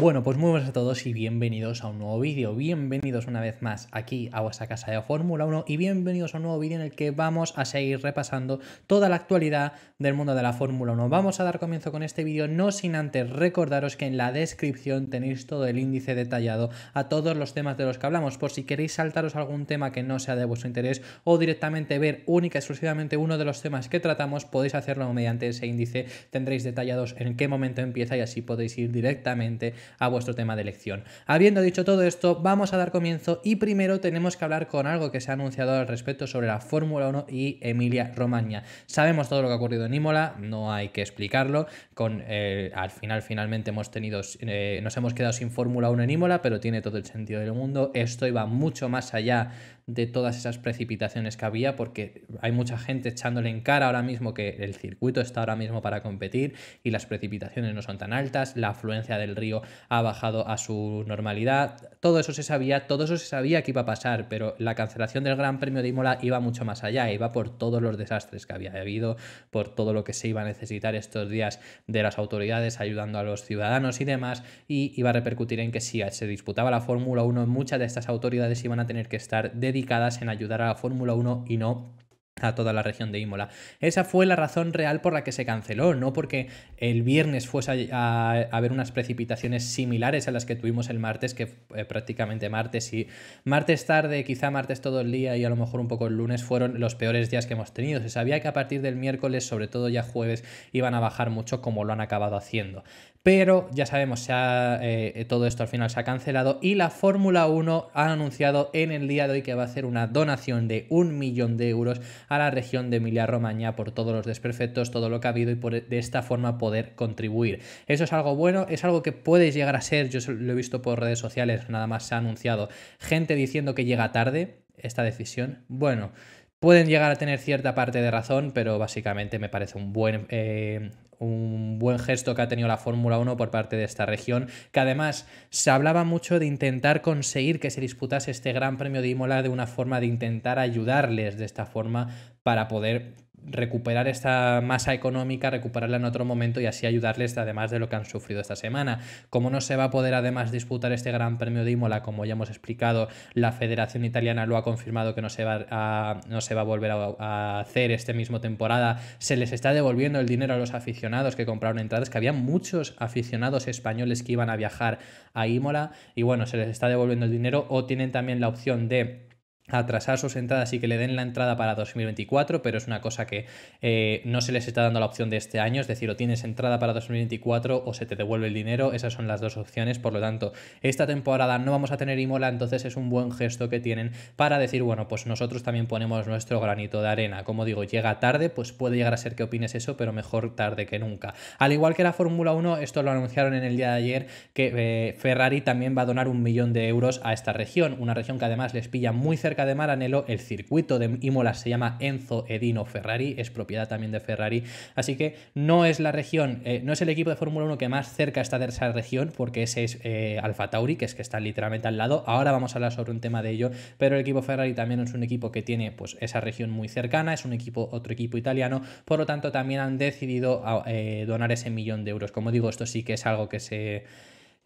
Bueno, pues muy buenas a todos y bienvenidos a un nuevo vídeo. Bienvenidos una vez más aquí a vuestra casa de Fórmula 1 y bienvenidos a un nuevo vídeo en el que vamos a seguir repasando toda la actualidad del mundo de la Fórmula 1. Vamos a dar comienzo con este vídeo, no sin antes recordaros que en la descripción tenéis todo el índice detallado a todos los temas de los que hablamos, por si queréis saltaros algún tema que no sea de vuestro interés o directamente ver única y exclusivamente uno de los temas que tratamos, podéis hacerlo mediante ese índice, tendréis detallados en qué momento empieza y así podéis ir directamente a vuestro tema de elección. Habiendo dicho todo esto, vamos a dar comienzo y primero tenemos que hablar con algo que se ha anunciado al respecto sobre la Fórmula 1 y Emilia Romagna. Sabemos todo lo que ha ocurrido en Imola, no hay que explicarlo. Con, eh, al final, finalmente hemos tenido, eh, nos hemos quedado sin Fórmula 1 en Imola, pero tiene todo el sentido del mundo. Esto iba mucho más allá de todas esas precipitaciones que había, porque hay mucha gente echándole en cara ahora mismo que el circuito está ahora mismo para competir y las precipitaciones no son tan altas, la afluencia del río ha bajado a su normalidad. Todo eso se sabía, todo eso se sabía que iba a pasar, pero la cancelación del Gran Premio de Imola iba mucho más allá, iba por todos los desastres que había habido, por todo lo que se iba a necesitar estos días de las autoridades ayudando a los ciudadanos y demás, y iba a repercutir en que si se disputaba la Fórmula 1, muchas de estas autoridades iban a tener que estar dedicadas en ayudar a la Fórmula 1 y no a toda la región de Imola. Esa fue la razón real por la que se canceló, no porque el viernes fuese a, haber unas precipitaciones similares a las que tuvimos el martes, que eh, prácticamente martes y martes tarde, quizá martes todo el día y a lo mejor un poco el lunes fueron los peores días que hemos tenido. Se sabía que a partir del miércoles, sobre todo ya jueves, iban a bajar mucho como lo han acabado haciendo. Pero ya sabemos, se eh, todo esto al final se ha cancelado y la Fórmula 1 ha anunciado en el día de hoy que va a hacer una donación de un millón de euros a la región de emilia romagna por todos los desperfectos, todo lo que ha habido y de esta forma poder contribuir. Eso es algo bueno, es algo que puede llegar a ser, yo lo he visto por redes sociales, nada más se ha anunciado gente diciendo que llega tarde esta decisión. Bueno. Pueden llegar a tener cierta parte de razón, pero básicamente me parece un buen, eh, un buen gesto que ha tenido la Fórmula 1 por parte de esta región, que además se hablaba mucho de intentar conseguir que se disputase este Gran Premio de Imola de una forma de intentar ayudarles de esta forma para poder recuperar esta masa económica, recuperarla en otro momento y así ayudarles además de lo que han sufrido esta semana. Como no se va a poder además disputar este Gran Premio de Imola, como ya hemos explicado, la Federación Italiana lo ha confirmado que no se va a, no se va a volver a, a hacer este mismo temporada, se les está devolviendo el dinero a los aficionados que compraron entradas, que había muchos aficionados españoles que iban a viajar a Imola y bueno, se les está devolviendo el dinero o tienen también la opción de atrasar sus entradas y que le den la entrada para 2024, pero es una cosa que eh, no se les está dando la opción de este año, es decir, o tienes entrada para 2024 o se te devuelve el dinero, esas son las dos opciones, por lo tanto, esta temporada no vamos a tener Imola, entonces es un buen gesto que tienen para decir, bueno, pues nosotros también ponemos nuestro granito de arena, como digo, llega tarde, pues puede llegar a ser que opines eso, pero mejor tarde que nunca. Al igual que la Fórmula 1, esto lo anunciaron en el día de ayer, que eh, Ferrari también va a donar un millón de euros a esta región, una región que además les pilla muy cerca de Maranello, el circuito de Imola se llama Enzo Edino Ferrari, es propiedad también de Ferrari, así que no es la región, eh, no es el equipo de Fórmula 1 que más cerca está de esa región, porque ese es eh, Alfa Tauri, que es que está literalmente al lado, ahora vamos a hablar sobre un tema de ello, pero el equipo Ferrari también es un equipo que tiene pues esa región muy cercana, es un equipo, otro equipo italiano, por lo tanto también han decidido ah, eh, donar ese millón de euros, como digo, esto sí que es algo que se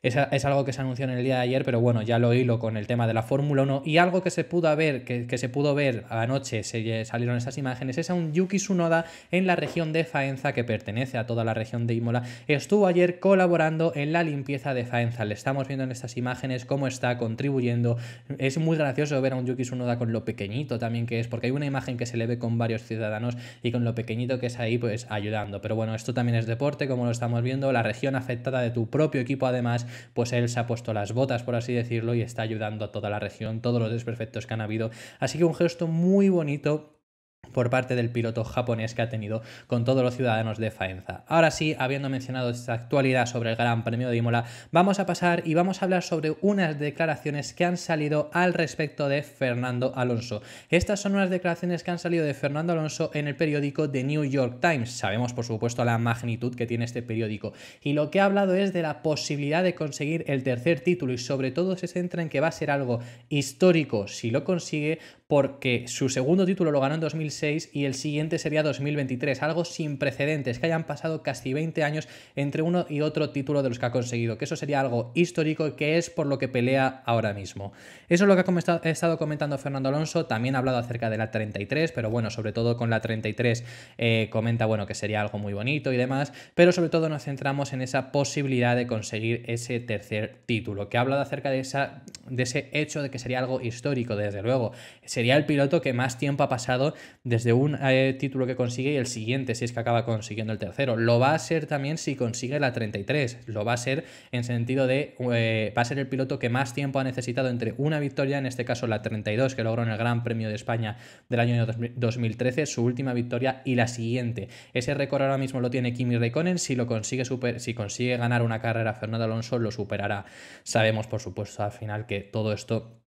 es, es, algo que se anunció en el día de ayer, pero bueno, ya lo hilo con el tema de la Fórmula 1. Y algo que se pudo ver, que, se pudo ver anoche, se salieron esas imágenes, es a un Yuki Tsunoda en la región de Faenza, que pertenece a toda la región de Imola. Estuvo ayer colaborando en la limpieza de Faenza. Le estamos viendo en estas imágenes cómo está contribuyendo. Es muy gracioso ver a un Yuki Tsunoda con lo pequeñito también que es, porque hay una imagen que se le ve con varios ciudadanos y con lo pequeñito que es ahí, pues ayudando. Pero bueno, esto también es deporte, como lo estamos viendo, la región afectada de tu propio equipo además pues él se ha puesto las botas, por así decirlo, y está ayudando a toda la región, todos los desperfectos que han habido. Así que un gesto muy bonito por parte del piloto japonés que ha tenido con todos los ciudadanos de Faenza. Ahora sí, habiendo mencionado esta actualidad sobre el Gran Premio de Imola, vamos a pasar y vamos a hablar sobre unas declaraciones que han salido al respecto de Fernando Alonso. Estas son unas declaraciones que han salido de Fernando Alonso en el periódico The New York Times. Sabemos, por supuesto, la magnitud que tiene este periódico. Y lo que ha hablado es de la posibilidad de conseguir el tercer título y sobre todo se centra en que va a ser algo histórico si lo consigue porque su segundo título lo ganó en 2006 y el siguiente sería 2023, algo sin precedentes, que hayan pasado casi 20 años entre uno y otro título de los que ha conseguido, que eso sería algo histórico y que es por lo que pelea ahora mismo. Eso es lo que ha estado comentando Fernando Alonso, también ha hablado acerca de la 33, pero bueno, sobre todo con la 33 eh, comenta, bueno, que sería algo muy bonito y demás, pero sobre todo nos centramos en esa posibilidad de conseguir ese tercer título, que ha hablado acerca de, esa, de ese hecho de que sería algo histórico, desde luego. Sería el piloto que más tiempo ha pasado desde un eh, título que consigue y el siguiente, si es que acaba consiguiendo el tercero. Lo va a ser también si consigue la 33. Lo va a ser en sentido de, eh, va a ser el piloto que más tiempo ha necesitado entre una victoria, en este caso la 32 que logró en el Gran Premio de España del año 2013, su última victoria y la siguiente. Ese récord ahora mismo lo tiene Kimi Raikkonen, si lo consigue super, si consigue ganar una carrera Fernando Alonso lo superará. Sabemos por supuesto al final que todo esto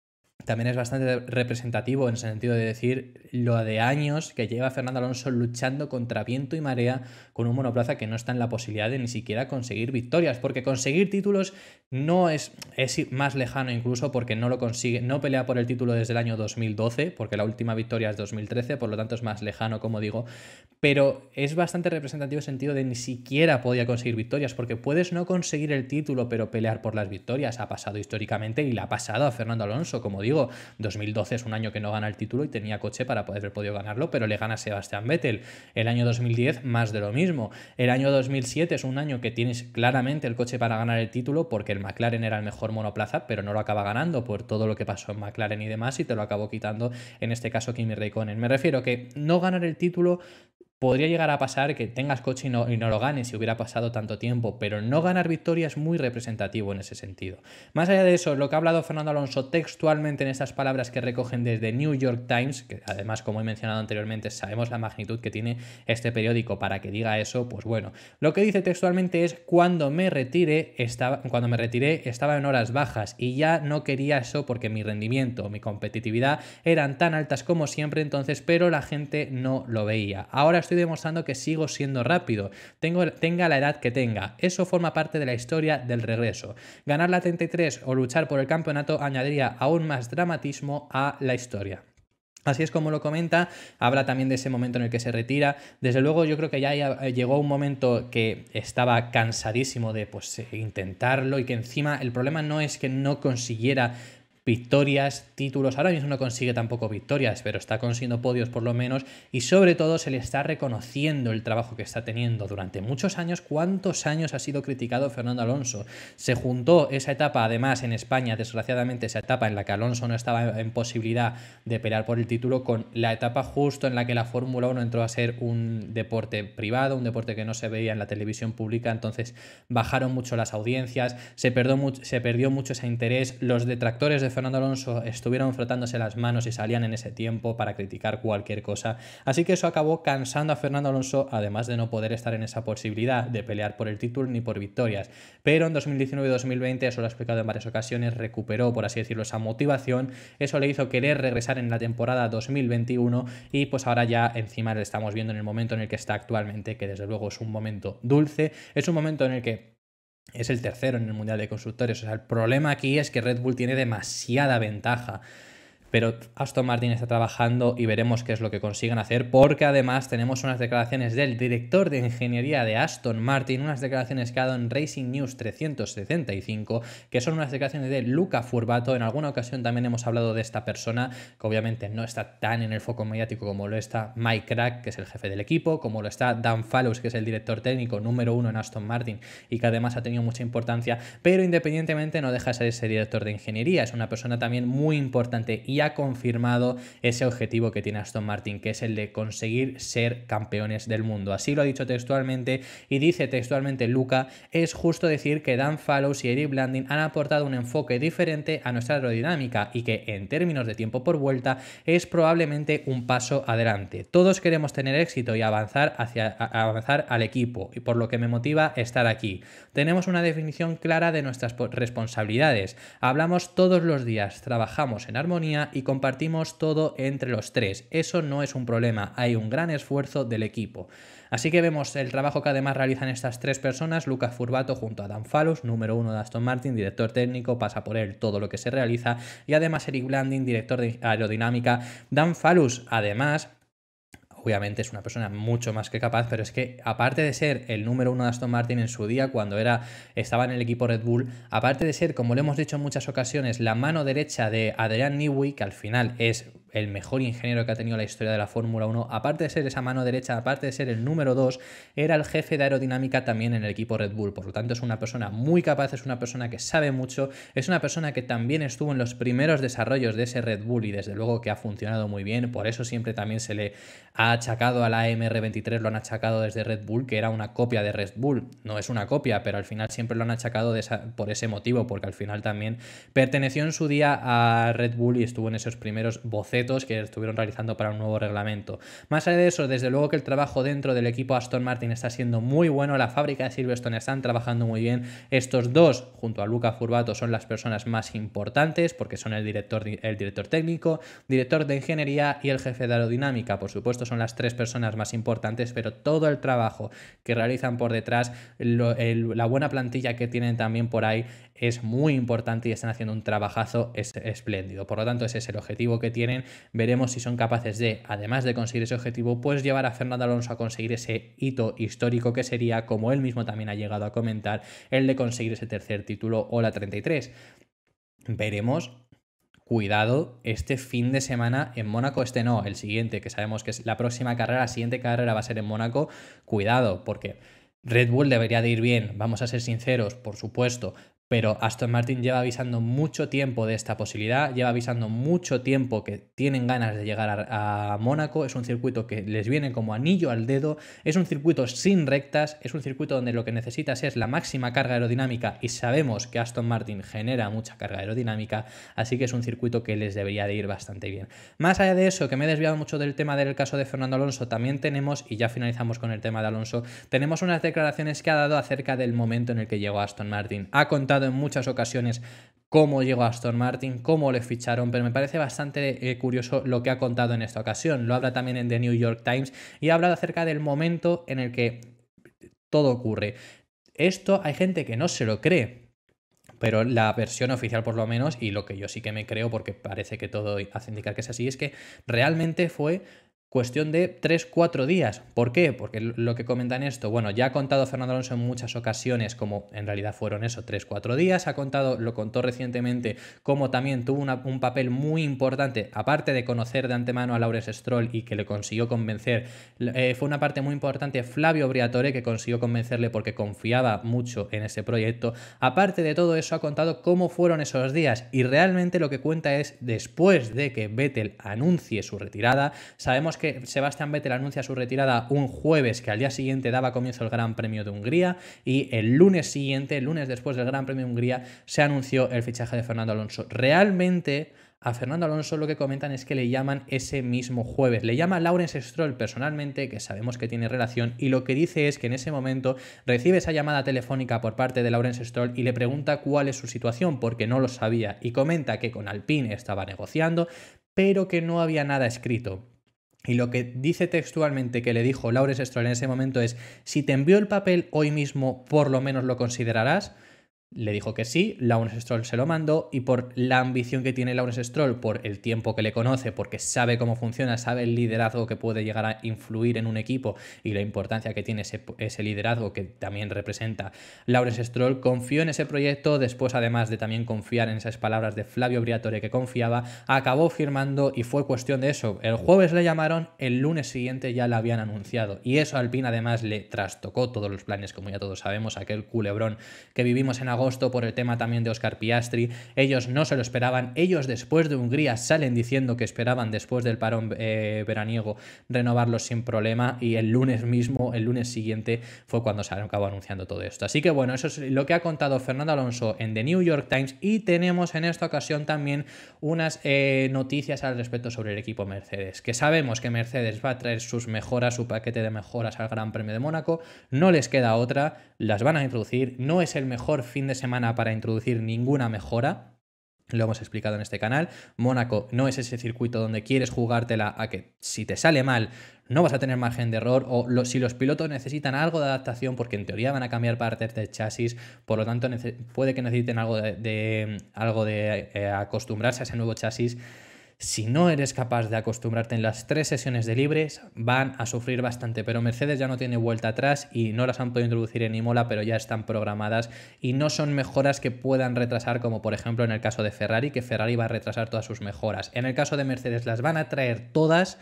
también es bastante representativo en el sentido de decir lo de años que lleva Fernando Alonso luchando contra viento y marea con un monoplaza que no está en la posibilidad de ni siquiera conseguir victorias, porque conseguir títulos no es, es más lejano incluso porque no lo consigue, no pelea por el título desde el año 2012, porque la última victoria es 2013, por lo tanto es más lejano, como digo, pero es bastante representativo en el sentido de ni siquiera podía conseguir victorias, porque puedes no conseguir el título pero pelear por las victorias, ha pasado históricamente y la ha pasado a Fernando Alonso, como digo, 2012 es un año que no gana el título y tenía coche para poder haber podido ganarlo, pero le gana Sebastián Vettel. El año 2010, más de lo mismo. El año 2007 es un año que tienes claramente el coche para ganar el título porque el McLaren era el mejor monoplaza, pero no lo acaba ganando por todo lo que pasó en McLaren y demás y te lo acabó quitando, en este caso Kimi Raikkonen. Me refiero que no ganar el título Podría llegar a pasar que tengas coche y no, lo ganes si hubiera pasado tanto tiempo, pero no ganar victoria es muy representativo en ese sentido. Más allá de eso, lo que ha hablado Fernando Alonso textualmente en estas palabras que recogen desde New York Times, que además, como he mencionado anteriormente, sabemos la magnitud que tiene este periódico para que diga eso, pues bueno, lo que dice textualmente es cuando me retire, estaba, cuando me retiré estaba en horas bajas y ya no quería eso porque mi rendimiento, mi competitividad eran tan altas como siempre entonces, pero la gente no lo veía. Ahora estoy demostrando que sigo siendo rápido, tengo, tenga la edad que tenga. Eso forma parte de la historia del regreso. Ganar la 33 o luchar por el campeonato añadiría aún más dramatismo a la historia. Así es como lo comenta, habla también de ese momento en el que se retira. Desde luego yo creo que ya eh, llegó un momento que estaba cansadísimo de pues, eh, intentarlo y que encima el problema no es que no consiguiera victorias, títulos. Ahora mismo no consigue tampoco victorias, pero está consiguiendo podios por lo menos y sobre todo se le está reconociendo el trabajo que está teniendo durante muchos años. ¿Cuántos años ha sido criticado Fernando Alonso? Se juntó esa etapa, además en España, desgraciadamente, esa etapa en la que Alonso no estaba en posibilidad de pelear por el título con la etapa justo en la que la Fórmula 1 entró a ser un deporte privado, un deporte que no se veía en la televisión pública, entonces bajaron mucho las audiencias, se, perdió mucho, se perdió mucho ese interés, los detractores de Fernando Alonso estuvieron frotándose las manos y salían en ese tiempo para criticar cualquier cosa. Así que eso acabó cansando a Fernando Alonso, además de no poder estar en esa posibilidad de pelear por el título ni por victorias. Pero en 2019 y 2020, eso lo ha explicado en varias ocasiones, recuperó, por así decirlo, esa motivación. Eso le hizo querer regresar en la temporada 2021 y pues ahora ya encima le estamos viendo en el momento en el que está actualmente, que desde luego es un momento dulce, es un momento en el que es el tercero en el Mundial de Constructores. O sea, el problema aquí es que Red Bull tiene demasiada ventaja pero Aston Martin está trabajando y veremos qué es lo que consigan hacer, porque además tenemos unas declaraciones del director de ingeniería de Aston Martin, unas declaraciones que ha dado en Racing News 375, que son unas declaraciones de Luca Furbato, en alguna ocasión también hemos hablado de esta persona, que obviamente no está tan en el foco mediático como lo está Mike Crack, que es el jefe del equipo, como lo está Dan Fallows, que es el director técnico número uno en Aston Martin y que además ha tenido mucha importancia, pero independientemente no deja de ser ese director de ingeniería, es una persona también muy importante ha confirmado ese objetivo que tiene Aston Martin, que es el de conseguir ser campeones del mundo. Así lo ha dicho textualmente y dice textualmente Luca, es justo decir que Dan Fallows y Eric Landing han aportado un enfoque diferente a nuestra aerodinámica y que en términos de tiempo por vuelta es probablemente un paso adelante. Todos queremos tener éxito y avanzar hacia avanzar al equipo y por lo que me motiva estar aquí. Tenemos una definición clara de nuestras responsabilidades. Hablamos todos los días, trabajamos en armonía y compartimos todo entre los tres. Eso no es un problema, hay un gran esfuerzo del equipo. Así que vemos el trabajo que además realizan estas tres personas, Lucas Furbato junto a Dan fallus número uno de Aston Martin, director técnico, pasa por él todo lo que se realiza, y además Eric Blanding, director de aerodinámica. Dan fallus además, obviamente es una persona mucho más que capaz, pero es que aparte de ser el número uno de Aston Martin en su día, cuando era, estaba en el equipo Red Bull, aparte de ser, como le hemos dicho en muchas ocasiones, la mano derecha de Adrian Newey, que al final es el mejor ingeniero que ha tenido la historia de la Fórmula 1, aparte de ser esa mano derecha, aparte de ser el número 2, era el jefe de aerodinámica también en el equipo Red Bull. Por lo tanto, es una persona muy capaz, es una persona que sabe mucho, es una persona que también estuvo en los primeros desarrollos de ese Red Bull y desde luego que ha funcionado muy bien. Por eso siempre también se le ha achacado a la MR23, lo han achacado desde Red Bull, que era una copia de Red Bull. No es una copia, pero al final siempre lo han achacado por ese motivo, porque al final también perteneció en su día a Red Bull y estuvo en esos primeros voces que estuvieron realizando para un nuevo reglamento. Más allá de eso, desde luego que el trabajo dentro del equipo Aston Martin está siendo muy bueno, la fábrica de Silverstone están trabajando muy bien. Estos dos, junto a Luca Furbato, son las personas más importantes porque son el director, el director técnico, director de ingeniería y el jefe de aerodinámica. Por supuesto, son las tres personas más importantes, pero todo el trabajo que realizan por detrás, la buena plantilla que tienen también por ahí es muy importante y están haciendo un trabajazo espléndido. Por lo tanto, ese es el objetivo que tienen veremos si son capaces de, además de conseguir ese objetivo, pues llevar a Fernando Alonso a conseguir ese hito histórico que sería, como él mismo también ha llegado a comentar, el de conseguir ese tercer título o la 33. Veremos cuidado este fin de semana en Mónaco, este no, el siguiente, que sabemos que es la próxima carrera, la siguiente carrera va a ser en Mónaco, cuidado, porque Red Bull debería de ir bien, vamos a ser sinceros, por supuesto, pero Aston Martin lleva avisando mucho tiempo de esta posibilidad, lleva avisando mucho tiempo que tienen ganas de llegar a, Mónaco, es un circuito que les viene como anillo al dedo, es un circuito sin rectas, es un circuito donde lo que necesitas es la máxima carga aerodinámica y sabemos que Aston Martin genera mucha carga aerodinámica, así que es un circuito que les debería de ir bastante bien. Más allá de eso, que me he desviado mucho del tema del caso de Fernando Alonso, también tenemos, y ya finalizamos con el tema de Alonso, tenemos unas declaraciones que ha dado acerca del momento en el que llegó Aston Martin. Ha contado en muchas ocasiones cómo llegó Aston Martin, cómo le ficharon, pero me parece bastante eh, curioso lo que ha contado en esta ocasión. Lo habla también en The New York Times y ha hablado acerca del momento en el que todo ocurre. Esto hay gente que no se lo cree, pero la versión oficial por lo menos, y lo que yo sí que me creo, porque parece que todo hace indicar que es así, es que realmente fue cuestión de 3-4 días. ¿Por qué? Porque lo que comentan esto, bueno, ya ha contado Fernando Alonso en muchas ocasiones como en realidad fueron esos 3-4 días, ha contado, lo contó recientemente, como también tuvo un papel muy importante, aparte de conocer de antemano a Laurens Stroll y que le consiguió convencer, eh, fue una parte muy importante Flavio Briatore que consiguió convencerle porque confiaba mucho en ese proyecto. Aparte de todo eso, ha contado cómo fueron esos días y realmente lo que cuenta es después de que Vettel anuncie su retirada, sabemos que Sebastián Vettel anuncia su retirada un jueves, que al día siguiente daba comienzo el Gran Premio de Hungría, y el lunes siguiente, el lunes después del Gran Premio de Hungría, se anunció el fichaje de Fernando Alonso. Realmente... A Fernando Alonso lo que comentan es que le llaman ese mismo jueves. Le llama Lawrence Stroll personalmente, que sabemos que tiene relación, y lo que dice es que en ese momento recibe esa llamada telefónica por parte de Lawrence Stroll y le pregunta cuál es su situación, porque no lo sabía, y comenta que con Alpine estaba negociando, pero que no había nada escrito. Y lo que dice textualmente que le dijo Laures Stroll en ese momento es, si te envió el papel hoy mismo, por lo menos lo considerarás le dijo que sí, Lawrence Stroll se lo mandó y por la ambición que tiene Lawrence Stroll, por el tiempo que le conoce, porque sabe cómo funciona, sabe el liderazgo que puede llegar a influir en un equipo y la importancia que tiene ese, liderazgo que también representa Lawrence Stroll, confió en ese proyecto, después además de también confiar en esas palabras de Flavio Briatore que confiaba, acabó firmando y fue cuestión de eso. El jueves le llamaron, el lunes siguiente ya la habían anunciado y eso a además le trastocó todos los planes, como ya todos sabemos, aquel culebrón que vivimos en agosto por el tema también de Oscar Piastri. Ellos no se lo esperaban. Ellos después de Hungría salen diciendo que esperaban después del parón eh, veraniego renovarlos sin problema y el lunes mismo, el lunes siguiente fue cuando se acabó anunciando todo esto. Así que bueno, eso es lo que ha contado Fernando Alonso en The New York Times y tenemos en esta ocasión también unas eh, noticias al respecto sobre el equipo Mercedes, que sabemos que Mercedes va a traer sus mejoras, su paquete de mejoras al Gran Premio de Mónaco, no les queda otra, las van a introducir, no es el mejor fin de semana para introducir ninguna mejora. Lo hemos explicado en este canal. Mónaco no es ese circuito donde quieres jugártela a que si te sale mal no vas a tener margen de error o si los pilotos necesitan algo de adaptación porque en teoría van a cambiar partes de chasis, por lo tanto puede que necesiten algo de, algo de eh, acostumbrarse a ese nuevo chasis si no eres capaz de acostumbrarte en las tres sesiones de libres, van a sufrir bastante. Pero Mercedes ya no tiene vuelta atrás y no las han podido introducir en Imola, pero ya están programadas y no son mejoras que puedan retrasar, como por ejemplo en el caso de Ferrari, que Ferrari va a retrasar todas sus mejoras. En el caso de Mercedes las van a traer todas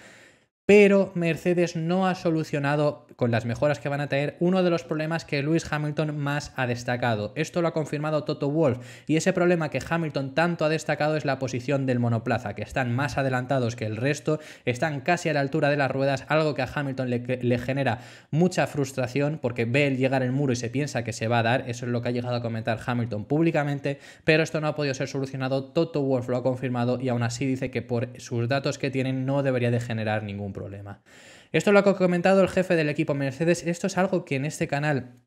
pero Mercedes no ha solucionado con las mejoras que van a tener uno de los problemas que Lewis Hamilton más ha destacado. Esto lo ha confirmado Toto Wolf y ese problema que Hamilton tanto ha destacado es la posición del monoplaza, que están más adelantados que el resto, están casi a la altura de las ruedas, algo que a Hamilton le, genera mucha frustración porque ve el llegar el muro y se piensa que se va a dar, eso es lo que ha llegado a comentar Hamilton públicamente, pero esto no ha podido ser solucionado, Toto Wolf lo ha confirmado y aún así dice que por sus datos que tienen no debería de generar ningún problema. Esto lo ha comentado el jefe del equipo Mercedes. Esto es algo que en este canal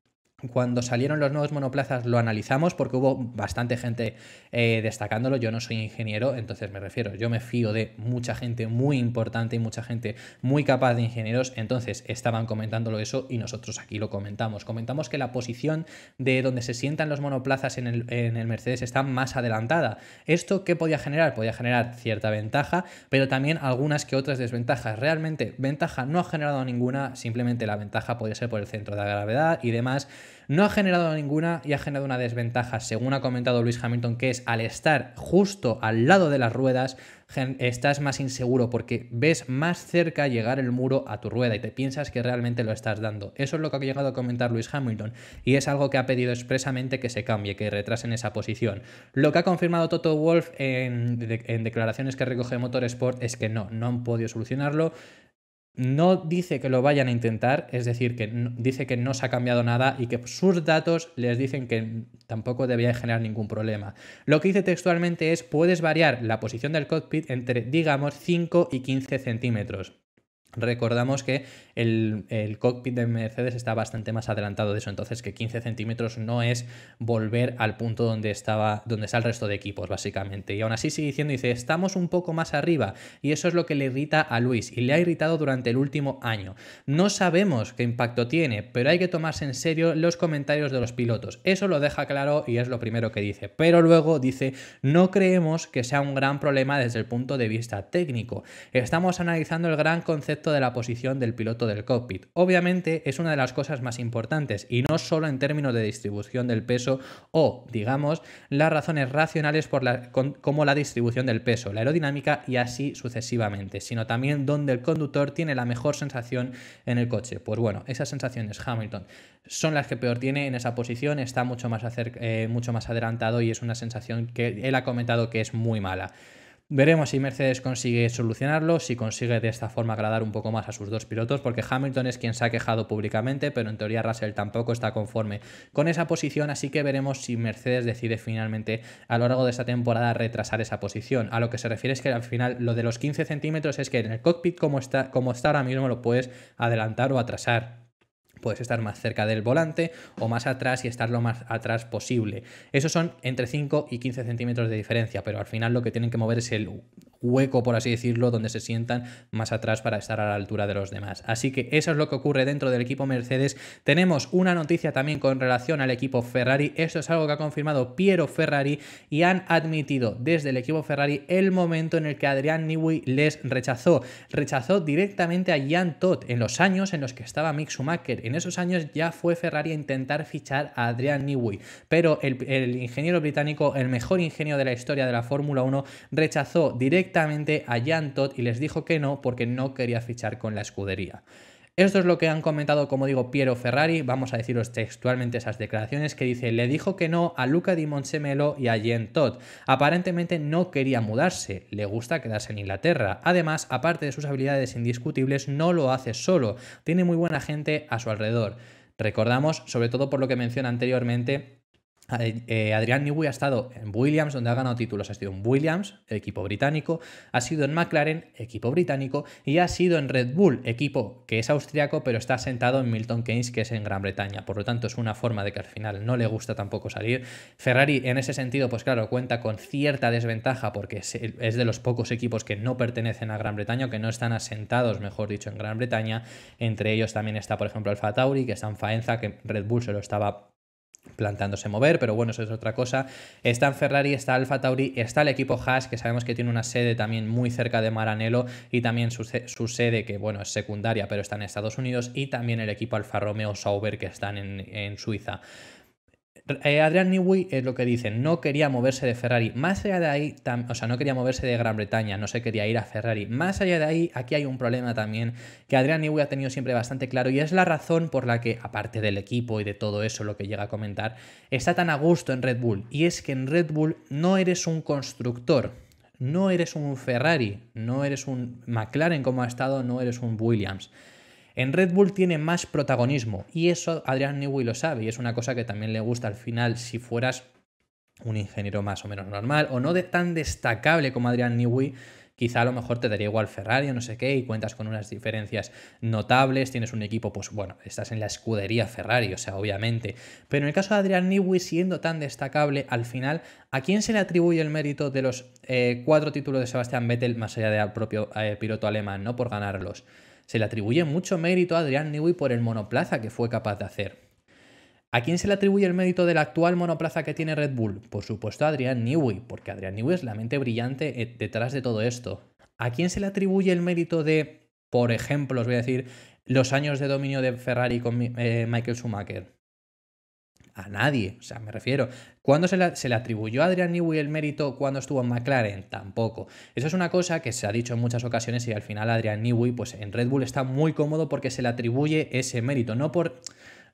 cuando salieron los nuevos monoplazas lo analizamos porque hubo bastante gente eh, destacándolo. Yo no soy ingeniero, entonces me refiero, yo me fío de mucha gente muy importante y mucha gente muy capaz de ingenieros. Entonces estaban comentándolo eso y nosotros aquí lo comentamos. Comentamos que la posición de donde se sientan los monoplazas en el, Mercedes está más adelantada. ¿Esto qué podía generar? Podía generar cierta ventaja, pero también algunas que otras desventajas. Realmente ventaja no ha generado ninguna, simplemente la ventaja podría ser por el centro de gravedad y demás no ha generado ninguna y ha generado una desventaja, según ha comentado Luis Hamilton, que es al estar justo al lado de las ruedas, estás más inseguro porque ves más cerca llegar el muro a tu rueda y te piensas que realmente lo estás dando. Eso es lo que ha llegado a comentar Luis Hamilton y es algo que ha pedido expresamente que se cambie, que retrasen esa posición. Lo que ha confirmado Toto Wolf en, en declaraciones que recoge Motorsport es que no, no han podido solucionarlo. No dice que lo vayan a intentar, es decir, que dice que no se ha cambiado nada y que sus datos les dicen que tampoco debería generar ningún problema. Lo que dice textualmente es puedes variar la posición del cockpit entre, digamos, 5 y 15 centímetros. Recordamos que el, cockpit de Mercedes está bastante más adelantado de eso, entonces que 15 centímetros no es volver al punto donde estaba, donde está el resto de equipos, básicamente. Y aún así sigue diciendo, dice, estamos un poco más arriba, y eso es lo que le irrita a Luis, y le ha irritado durante el último año. No sabemos qué impacto tiene, pero hay que tomarse en serio los comentarios de los pilotos. Eso lo deja claro y es lo primero que dice. Pero luego dice, no creemos que sea un gran problema desde el punto de vista técnico. Estamos analizando el gran concepto de la posición del piloto del cockpit. Obviamente es una de las cosas más importantes y no solo en términos de distribución del peso o, digamos, las razones racionales por la, como la distribución del peso, la aerodinámica y así sucesivamente, sino también donde el conductor tiene la mejor sensación en el coche. Pues bueno, esas sensaciones Hamilton son las que peor tiene en esa posición, está mucho más, eh, mucho más adelantado y es una sensación que él ha comentado que es muy mala. Veremos si Mercedes consigue solucionarlo, si consigue de esta forma agradar un poco más a sus dos pilotos, porque Hamilton es quien se ha quejado públicamente, pero en teoría Russell tampoco está conforme con esa posición, así que veremos si Mercedes decide finalmente a lo largo de esta temporada retrasar esa posición. A lo que se refiere es que al final lo de los 15 centímetros es que en el cockpit como está, como ahora mismo lo puedes adelantar o atrasar Puedes estar más cerca del volante o más atrás y estar lo más atrás posible. Esos son entre 5 y 15 centímetros de diferencia, pero al final lo que tienen que mover es el hueco, por así decirlo, donde se sientan más atrás para estar a la altura de los demás. Así que eso es lo que ocurre dentro del equipo Mercedes. Tenemos una noticia también con relación al equipo Ferrari. Esto es algo que ha confirmado Piero Ferrari y han admitido desde el equipo Ferrari el momento en el que Adrián Newey les rechazó. Rechazó directamente a Jan Todt en los años en los que estaba Mick Schumacher. En esos años ya fue Ferrari a intentar fichar a Adrián Newey, pero el, el ingeniero británico, el mejor ingeniero de la historia de la Fórmula 1, rechazó directamente directamente a Todd y les dijo que no porque no quería fichar con la escudería. Esto es lo que han comentado, como digo, Piero Ferrari. Vamos a deciros textualmente esas declaraciones que dice: Le dijo que no a Luca di Monsemelo y a Jan Todd. Aparentemente no quería mudarse, le gusta quedarse en Inglaterra. Además, aparte de sus habilidades indiscutibles, no lo hace solo, tiene muy buena gente a su alrededor. Recordamos, sobre todo por lo que mencioné anteriormente, eh, Adrián Newey ha estado en Williams, donde ha ganado títulos. Ha sido en Williams, equipo británico, ha sido en McLaren, equipo británico, y ha sido en Red Bull, equipo que es austriaco, pero está asentado en Milton Keynes, que es en Gran Bretaña. Por lo tanto, es una forma de que al final no le gusta tampoco salir. Ferrari, en ese sentido, pues claro, cuenta con cierta desventaja porque es de los pocos equipos que no pertenecen a Gran Bretaña que no están asentados, mejor dicho, en Gran Bretaña. Entre ellos también está, por ejemplo, Alfa Tauri, que está en Faenza, que Red Bull se lo estaba plantándose mover, pero bueno, eso es otra cosa. Están Ferrari, está Alfa Tauri, está el equipo Haas, que sabemos que tiene una sede también muy cerca de Maranello y también su, sede, que bueno, es secundaria, pero está en Estados Unidos, y también el equipo Alfa Romeo Sauber, que están en, en Suiza. Eh, Adrián Adrian Newey es lo que dice, no quería moverse de Ferrari. Más allá de ahí, o sea, no quería moverse de Gran Bretaña, no se quería ir a Ferrari. Más allá de ahí, aquí hay un problema también que Adrian Newey ha tenido siempre bastante claro y es la razón por la que, aparte del equipo y de todo eso, lo que llega a comentar, está tan a gusto en Red Bull. Y es que en Red Bull no eres un constructor, no eres un Ferrari, no eres un McLaren como ha estado, no eres un Williams en Red Bull tiene más protagonismo y eso Adrian Newey lo sabe y es una cosa que también le gusta al final si fueras un ingeniero más o menos normal o no de tan destacable como Adrian Newey quizá a lo mejor te daría igual Ferrari no sé qué, y cuentas con unas diferencias notables, tienes un equipo, pues bueno, estás en la escudería Ferrari, o sea, obviamente. Pero en el caso de Adrian Newey, siendo tan destacable, al final, ¿a quién se le atribuye el mérito de los eh, cuatro títulos de Sebastián Vettel, más allá del propio eh, piloto alemán, ¿no? Por ganarlos. Se le atribuye mucho mérito a Adrián Newey por el monoplaza que fue capaz de hacer. ¿A quién se le atribuye el mérito del actual monoplaza que tiene Red Bull? Por supuesto a Adrián Newey, porque Adrián Newey es la mente brillante eh, detrás de todo esto. ¿A quién se le atribuye el mérito de, por ejemplo, os voy a decir, los años de dominio de Ferrari con eh, Michael Schumacher? a nadie. O sea, me refiero. ¿Cuándo se, le atribuyó a Adrian Newey el mérito cuando estuvo en McLaren? Tampoco. Eso es una cosa que se ha dicho en muchas ocasiones y al final Adrian Newey, pues en Red Bull está muy cómodo porque se le atribuye ese mérito. No por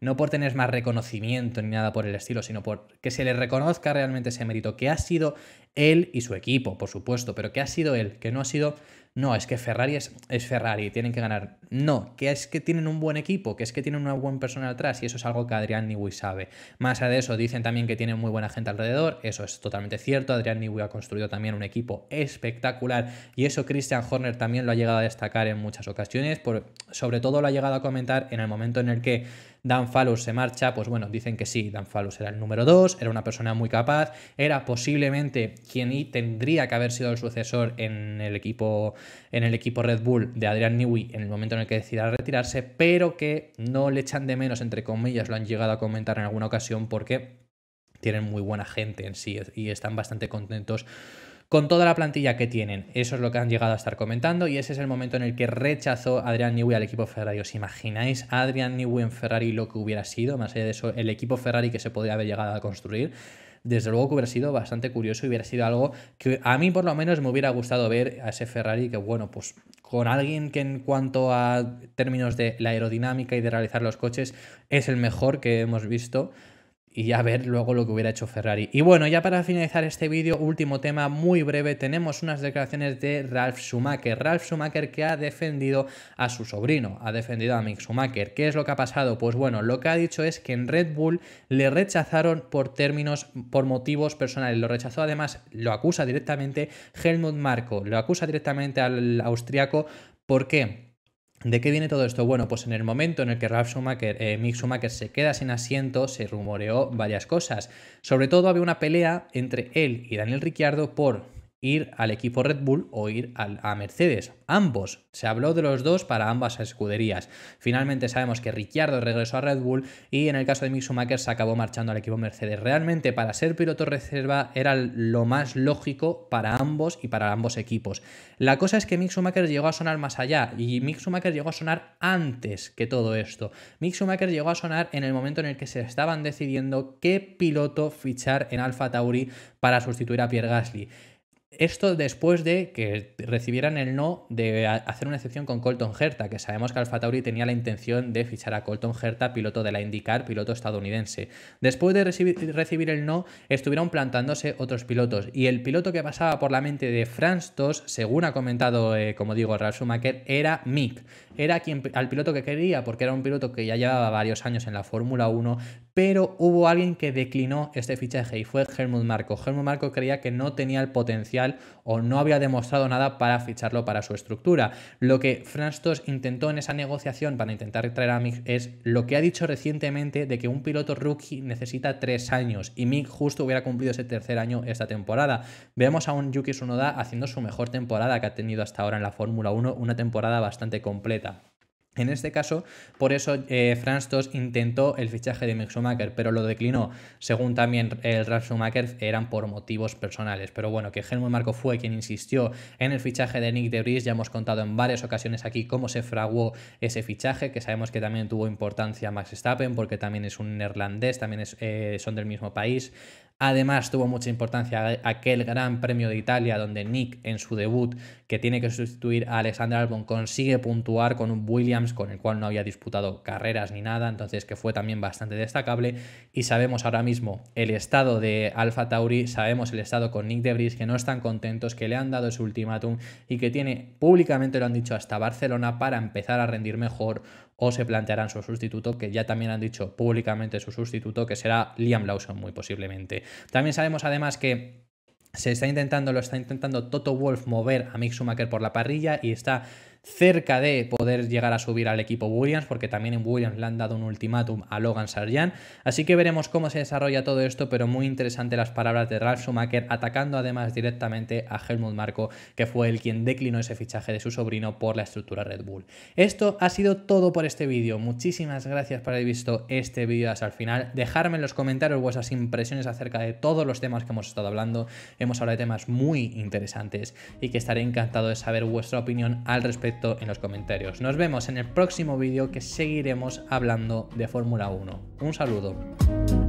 no por tener más reconocimiento ni nada por el estilo, sino por que se le reconozca realmente ese mérito, que ha sido él y su equipo, por supuesto, pero que ha sido él, que no ha sido no, es que Ferrari es, Ferrari, tienen que ganar. No, que es que tienen un buen equipo, que es que tienen una buena persona atrás y eso es algo que Adrián Newey sabe. Más allá de eso, dicen también que tienen muy buena gente alrededor, eso es totalmente cierto. Adrián Newey ha construido también un equipo espectacular y eso Christian Horner también lo ha llegado a destacar en muchas ocasiones, por, sobre todo lo ha llegado a comentar en el momento en el que Dan Fallows se marcha, pues bueno, dicen que sí, Dan Fallows era el número 2, era una persona muy capaz, era posiblemente quien tendría que haber sido el sucesor en el equipo en el equipo Red Bull de Adrian Newey en el momento en el que decida retirarse, pero que no le echan de menos, entre comillas, lo han llegado a comentar en alguna ocasión porque tienen muy buena gente en sí y están bastante contentos con toda la plantilla que tienen. Eso es lo que han llegado a estar comentando y ese es el momento en el que rechazó Adrian Newey al equipo Ferrari. ¿Os imagináis Adrian Newey en Ferrari lo que hubiera sido? Más allá de eso, el equipo Ferrari que se podría haber llegado a construir desde luego que hubiera sido bastante curioso y hubiera sido algo que a mí por lo menos me hubiera gustado ver a ese Ferrari que, bueno, pues con alguien que en cuanto a términos de la aerodinámica y de realizar los coches es el mejor que hemos visto y ya ver luego lo que hubiera hecho Ferrari. Y bueno, ya para finalizar este vídeo, último tema muy breve, tenemos unas declaraciones de Ralf Schumacher. Ralf Schumacher que ha defendido a su sobrino, ha defendido a Mick Schumacher. ¿Qué es lo que ha pasado? Pues bueno, lo que ha dicho es que en Red Bull le rechazaron por términos, por motivos personales. Lo rechazó además, lo acusa directamente Helmut Marko, lo acusa directamente al austriaco. ¿Por qué? ¿De qué viene todo esto? Bueno, pues en el momento en el que Ralf Schumacher, eh, Mick Schumacher se queda sin asiento, se rumoreó varias cosas. Sobre todo había una pelea entre él y Daniel Ricciardo por ir al equipo Red Bull o ir a Mercedes. Ambos. Se habló de los dos para ambas escuderías. Finalmente sabemos que Ricciardo regresó a Red Bull y en el caso de Mick Schumacher se acabó marchando al equipo Mercedes. Realmente para ser piloto reserva era lo más lógico para ambos y para ambos equipos. La cosa es que Mick Schumacher llegó a sonar más allá y Mick Schumacher llegó a sonar antes que todo esto. Mick Schumacher llegó a sonar en el momento en el que se estaban decidiendo qué piloto fichar en Alfa Tauri para sustituir a Pierre Gasly. Esto después de que recibieran el no de hacer una excepción con Colton Herta, que sabemos que Alfa Tauri tenía la intención de fichar a Colton Herta, piloto de la IndyCar, piloto estadounidense. Después de recibir el no, estuvieron plantándose otros pilotos y el piloto que pasaba por la mente de Franz Tos según ha comentado, eh, como digo, Ralf Schumacher, era Mick. Era quien, al piloto que quería, porque era un piloto que ya llevaba varios años en la Fórmula 1, pero hubo alguien que declinó este fichaje y fue Helmut Marco. Helmut Marco creía que no tenía el potencial o no había demostrado nada para ficharlo para su estructura. Lo que Franz intentó en esa negociación para intentar traer a Mick es lo que ha dicho recientemente de que un piloto rookie necesita tres años y Mick justo hubiera cumplido ese tercer año esta temporada. Vemos a un Yuki Tsunoda haciendo su mejor temporada que ha tenido hasta ahora en la Fórmula 1, una temporada bastante completa. En este caso, por eso eh, Franz intentó el fichaje de Mick Schumacher, pero lo declinó. Según también eh, el Ralf Schumacher, eran por motivos personales. Pero bueno, que Helmut Marco fue quien insistió en el fichaje de Nick De Vries, Ya hemos contado en varias ocasiones aquí cómo se fraguó ese fichaje, que sabemos que también tuvo importancia Max Stappen, porque también es un neerlandés, también eh, son del mismo país. Además, tuvo mucha importancia aquel Gran Premio de Italia donde Nick en su debut, que tiene que sustituir a Alexander Albon, consigue puntuar con un Williams con el cual no había disputado carreras ni nada, entonces que fue también bastante destacable. Y sabemos ahora mismo el estado de Alfa Tauri, sabemos el estado con Nick Debris, que no están contentos, que le han dado su ultimátum y que tiene, públicamente lo han dicho, hasta Barcelona para empezar a rendir mejor o se plantearán su sustituto, que ya también han dicho públicamente su sustituto, que será Liam Lawson muy posiblemente. También sabemos además que se está intentando, lo está intentando Toto Wolf mover a Mick Schumacher por la parrilla y está cerca de poder llegar a subir al equipo Williams, porque también en Williams le han dado un ultimátum a Logan Sarjan. Así que veremos cómo se desarrolla todo esto, pero muy interesante las palabras de Ralf Schumacher, atacando además directamente a Helmut Marko que fue el quien declinó ese fichaje de su sobrino por la estructura Red Bull. Esto ha sido todo por este vídeo. Muchísimas gracias por haber visto este vídeo hasta el final. Dejarme en los comentarios vuestras impresiones acerca de todos los temas que hemos estado hablando. Hemos hablado de temas muy interesantes y que estaré encantado de saber vuestra opinión al respecto en los comentarios. Nos vemos en el próximo vídeo que seguiremos hablando de Fórmula 1. Un saludo.